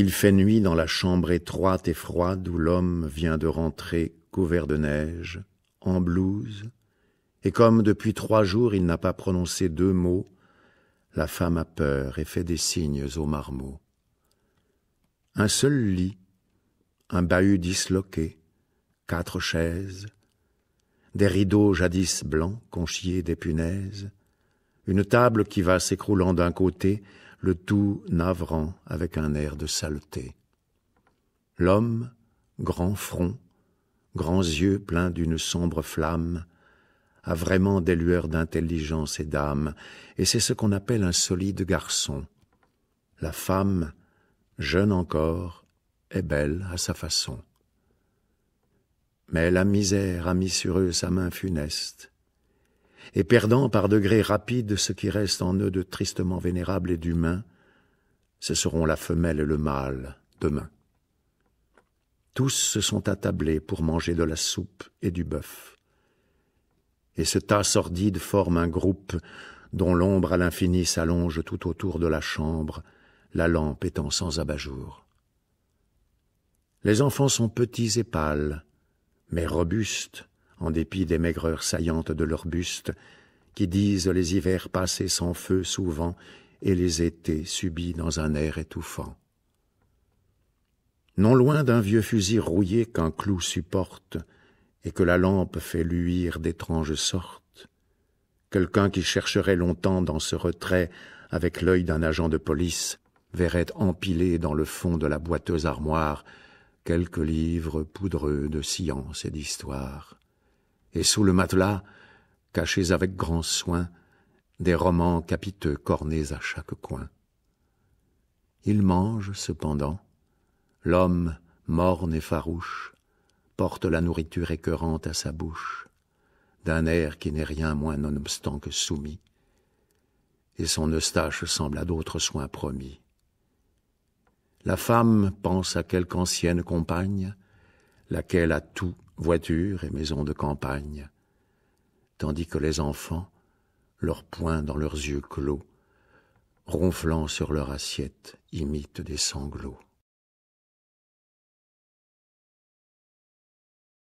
Il fait nuit dans la chambre étroite et froide où l'homme vient de rentrer couvert de neige, en blouse, et comme depuis trois jours il n'a pas prononcé deux mots, la femme a peur et fait des signes aux marmots. Un seul lit, un bahut disloqué, quatre chaises, des rideaux jadis blancs conchiés des punaises, une table qui va s'écroulant d'un côté, le tout navrant avec un air de saleté. L'homme, grand front, grands yeux pleins d'une sombre flamme, a vraiment des lueurs d'intelligence et d'âme, et c'est ce qu'on appelle un solide garçon. La femme, jeune encore, est belle à sa façon. Mais la misère a mis sur eux sa main funeste, et perdant par degrés rapides ce qui reste en eux de tristement vénérable et d'humain, ce seront la femelle et le mâle demain. Tous se sont attablés pour manger de la soupe et du bœuf. Et ce tas sordide forme un groupe dont l'ombre à l'infini s'allonge tout autour de la chambre, la lampe étant sans abat-jour. Les enfants sont petits et pâles, mais robustes, en dépit des maigreurs saillantes de leurs bustes, qui disent les hivers passés sans feu souvent et les étés subis dans un air étouffant. Non loin d'un vieux fusil rouillé qu'un clou supporte et que la lampe fait luire d'étranges sortes, quelqu'un qui chercherait longtemps dans ce retrait avec l'œil d'un agent de police verrait empilé dans le fond de la boiteuse armoire quelques livres poudreux de science et d'histoire et sous le matelas, cachés avec grand soin, des romans capiteux cornés à chaque coin. Il mange cependant, l'homme morne et farouche, porte la nourriture écœurante à sa bouche, d'un air qui n'est rien moins nonobstant que soumis, et son Eustache semble à d'autres soins promis. La femme pense à quelque ancienne compagne, laquelle a tout, voiture et maison de campagne, tandis que les enfants, leurs poings dans leurs yeux clos, ronflant sur leur assiette, imitent des sanglots.